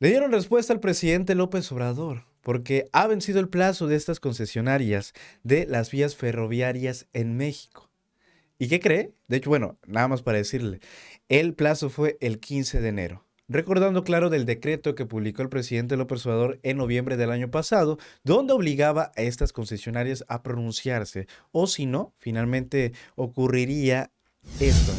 Le dieron respuesta al presidente López Obrador, porque ha vencido el plazo de estas concesionarias de las vías ferroviarias en México. ¿Y qué cree? De hecho, bueno, nada más para decirle, el plazo fue el 15 de enero. Recordando, claro, del decreto que publicó el presidente López Obrador en noviembre del año pasado, donde obligaba a estas concesionarias a pronunciarse, o si no, finalmente ocurriría esto.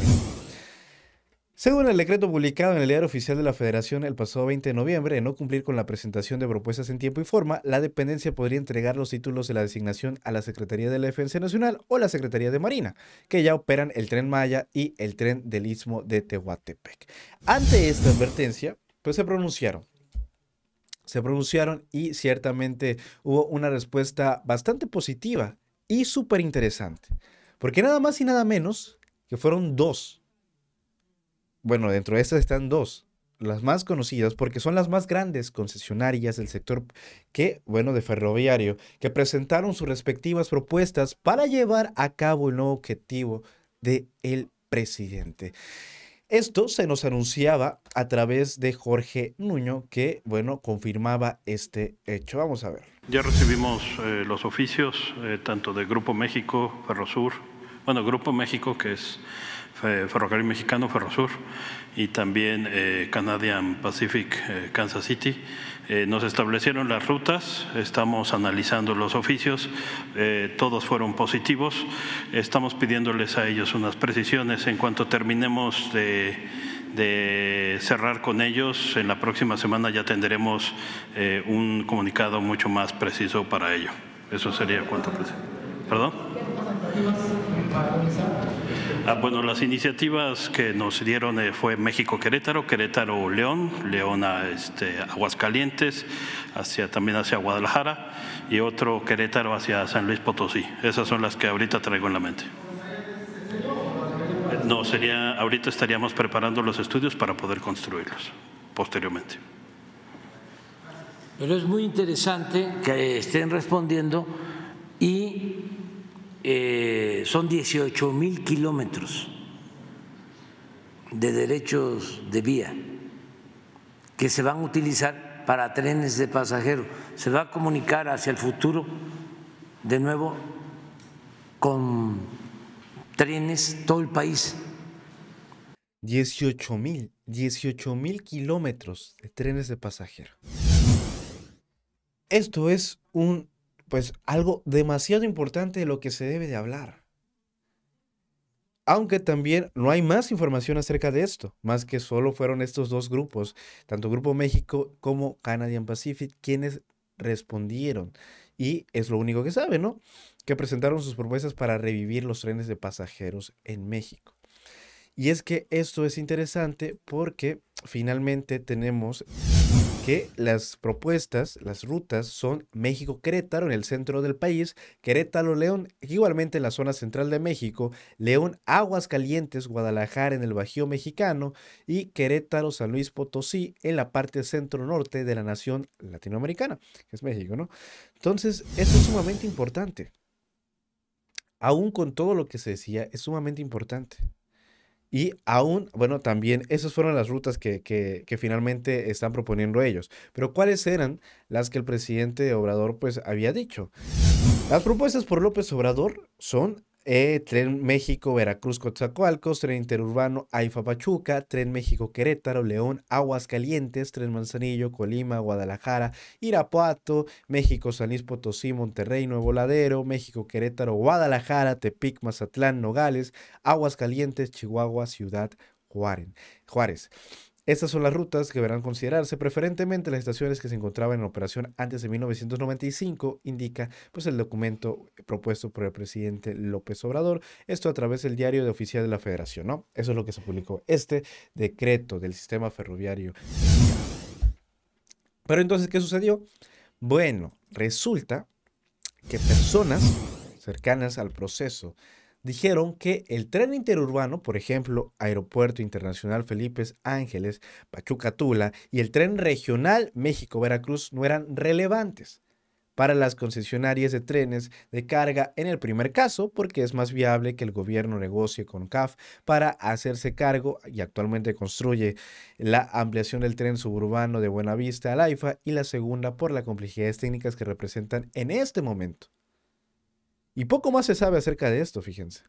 Según el decreto publicado en el Diario Oficial de la Federación el pasado 20 de noviembre, de no cumplir con la presentación de propuestas en tiempo y forma, la dependencia podría entregar los títulos de la designación a la Secretaría de la Defensa Nacional o la Secretaría de Marina, que ya operan el tren Maya y el tren del Istmo de Tehuantepec. Ante esta advertencia, pues se pronunciaron se pronunciaron y ciertamente hubo una respuesta bastante positiva y súper interesante. Porque nada más y nada menos que fueron dos bueno, dentro de estas están dos, las más conocidas porque son las más grandes concesionarias del sector que, bueno, de ferroviario, que presentaron sus respectivas propuestas para llevar a cabo el nuevo objetivo del el presidente. Esto se nos anunciaba a través de Jorge Nuño, que, bueno, confirmaba este hecho. Vamos a ver. Ya recibimos eh, los oficios, eh, tanto de Grupo México, Ferrosur, bueno, Grupo México, que es eh, ferrocarril Mexicano, Ferrosur, y también eh, Canadian Pacific, eh, Kansas City. nos establecieron las rutas, estamos analizando los oficios, todos fueron positivos, estamos pidiéndoles a ellos unas precisiones en cuanto terminemos de cerrar con ellos. En la próxima semana ya tendremos un comunicado mucho más preciso para ello. Eso sería cuanto. Perdón. Ah, bueno, las iniciativas que nos dieron eh, fue México-Querétaro, Querétaro-León, León a este, Aguascalientes, hacia, también hacia Guadalajara y otro Querétaro hacia San Luis Potosí. Esas son las que ahorita traigo en la mente. No, sería, ahorita estaríamos preparando los estudios para poder construirlos posteriormente. Pero es muy interesante que estén respondiendo eh, son 18 mil kilómetros de derechos de vía que se van a utilizar para trenes de pasajeros. Se va a comunicar hacia el futuro de nuevo con trenes todo el país. 18 mil, 18 mil kilómetros de trenes de pasajeros. Esto es un pues algo demasiado importante de lo que se debe de hablar. Aunque también no hay más información acerca de esto, más que solo fueron estos dos grupos, tanto Grupo México como Canadian Pacific, quienes respondieron. Y es lo único que sabe, ¿no? Que presentaron sus propuestas para revivir los trenes de pasajeros en México. Y es que esto es interesante porque finalmente tenemos que las propuestas, las rutas son México-Querétaro en el centro del país, Querétaro-León igualmente en la zona central de México, León-Aguas Calientes, Guadalajara en el Bajío Mexicano y Querétaro-San Luis Potosí en la parte centro-norte de la nación latinoamericana, que es México, ¿no? Entonces, eso es sumamente importante. Aún con todo lo que se decía, es sumamente importante. Y aún, bueno, también esas fueron las rutas que, que, finalmente están proponiendo ellos. Pero ¿cuáles eran las que el presidente Obrador pues había dicho? Las propuestas por López Obrador son eh, Tren México, Veracruz, Coatzacoalcos, Tren Interurbano, AIFA Pachuca, Tren México, Querétaro, León, Aguascalientes, Tren Manzanillo, Colima, Guadalajara, Irapuato, México, San Luis Potosí, Monterrey, Nuevo Ladero, México, Querétaro, Guadalajara, Tepic, Mazatlán, Nogales, Aguascalientes, Chihuahua, Ciudad Juárez. Juárez. Estas son las rutas que verán considerarse, preferentemente las estaciones que se encontraban en operación antes de 1995, indica pues, el documento propuesto por el presidente López Obrador, esto a través del diario de oficial de la Federación, ¿no? Eso es lo que se publicó, este decreto del sistema ferroviario. Pero entonces, ¿qué sucedió? Bueno, resulta que personas cercanas al proceso dijeron que el tren interurbano, por ejemplo, Aeropuerto Internacional Felipe Ángeles, Pachuca Tula y el tren regional México-Veracruz no eran relevantes para las concesionarias de trenes de carga en el primer caso, porque es más viable que el gobierno negocie con CAF para hacerse cargo y actualmente construye la ampliación del tren suburbano de Buenavista al AIFA y la segunda por las complejidades técnicas que representan en este momento y poco más se sabe acerca de esto, fíjense.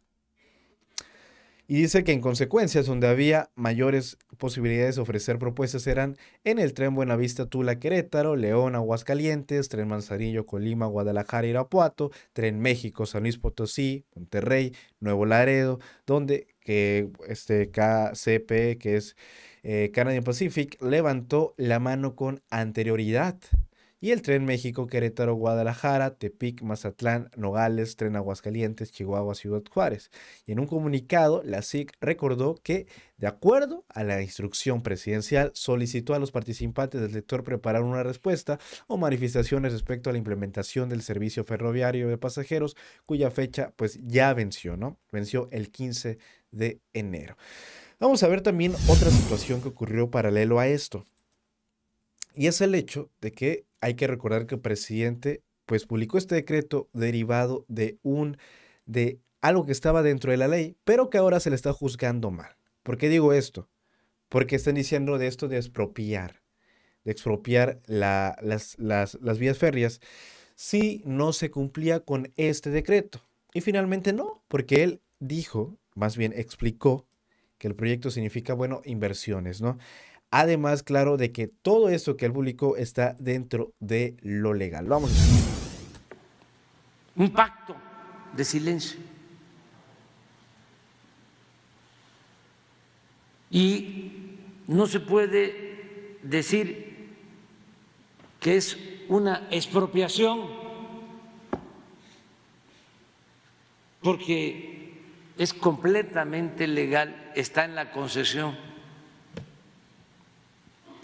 Y dice que en consecuencias, donde había mayores posibilidades de ofrecer propuestas eran en el tren Buenavista, Tula, Querétaro, León, Aguascalientes, tren Manzanillo, Colima, Guadalajara, Irapuato, tren México, San Luis Potosí, Monterrey, Nuevo Laredo, donde que este KCP, que es eh, Canadian Pacific, levantó la mano con anterioridad y el Tren México, Querétaro, Guadalajara, Tepic, Mazatlán, Nogales, Tren Aguascalientes, Chihuahua, Ciudad Juárez. Y en un comunicado, la SIC recordó que, de acuerdo a la instrucción presidencial, solicitó a los participantes del sector preparar una respuesta o manifestaciones respecto a la implementación del servicio ferroviario de pasajeros, cuya fecha pues ya venció, ¿no? Venció el 15 de enero. Vamos a ver también otra situación que ocurrió paralelo a esto. Y es el hecho de que hay que recordar que el presidente pues publicó este decreto derivado de un de algo que estaba dentro de la ley, pero que ahora se le está juzgando mal. ¿Por qué digo esto? Porque están diciendo de esto de expropiar, de expropiar las, las vías férreas, si no se cumplía con este decreto. Y finalmente no, porque él dijo, más bien explicó, que el proyecto significa, bueno, inversiones, ¿no? Además, claro, de que todo eso que el publicó está dentro de lo legal. Vamos. Un pacto de silencio. Y no se puede decir que es una expropiación, porque es completamente legal, está en la concesión.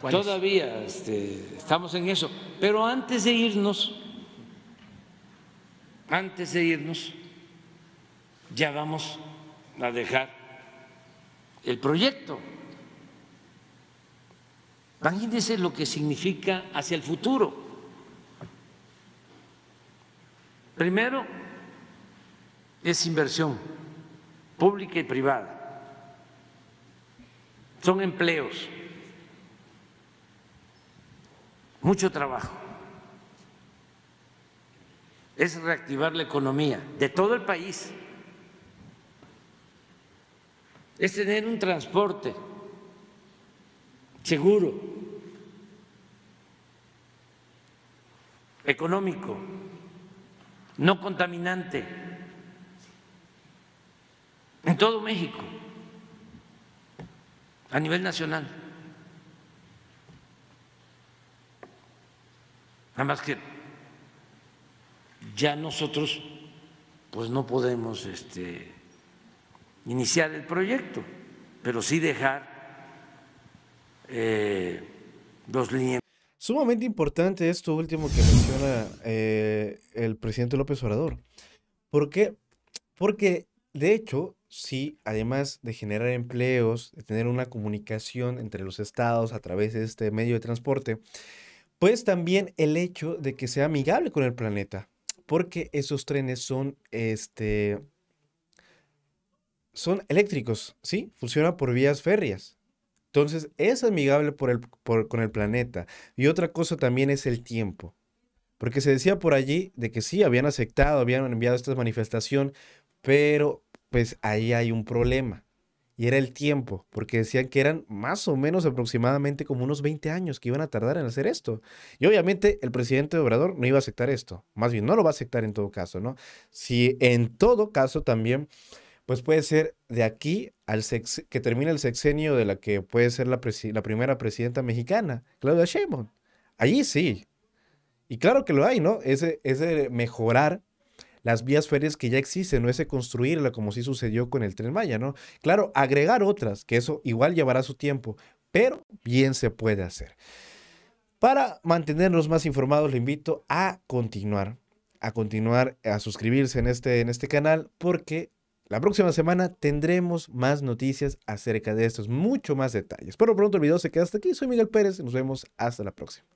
Todavía este, estamos en eso. Pero antes de irnos, antes de irnos, ya vamos a dejar el proyecto. Imagínense lo que significa hacia el futuro. Primero, es inversión pública y privada. Son empleos mucho trabajo es reactivar la economía de todo el país, es tener un transporte seguro, económico, no contaminante, en todo México, a nivel nacional. Nada más que ya nosotros pues no podemos este, iniciar el proyecto, pero sí dejar dos eh, los Sumamente importante esto último que menciona eh, el presidente López Obrador. ¿Por qué? Porque, de hecho, sí, además de generar empleos, de tener una comunicación entre los estados a través de este medio de transporte, pues también el hecho de que sea amigable con el planeta, porque esos trenes son, este, son eléctricos, ¿sí? Funcionan por vías férreas. Entonces es amigable por el, con el planeta. Y otra cosa también es el tiempo. Porque se decía por allí de que sí, habían aceptado, habían enviado esta manifestación, pero pues ahí hay un problema y era el tiempo, porque decían que eran más o menos aproximadamente como unos 20 años que iban a tardar en hacer esto. Y obviamente el presidente Obrador no iba a aceptar esto, más bien no lo va a aceptar en todo caso, ¿no? Si en todo caso también, pues puede ser de aquí al que termine el sexenio de la que puede ser la, primera presidenta mexicana, Claudia Sheinbaum. Allí sí. Y claro que lo hay, ¿no? Ese, ese mejorar las vías férreas que ya existen, no es de construirla como sí sucedió con el tren Maya, ¿no? Claro, agregar otras, que eso igual llevará su tiempo, pero bien se puede hacer. Para mantenernos más informados, le invito a continuar, a continuar, a suscribirse en este, en este canal, porque la próxima semana tendremos más noticias acerca de estos, mucho más detalles. Por lo pronto el video se queda hasta aquí. Soy Miguel Pérez y nos vemos hasta la próxima.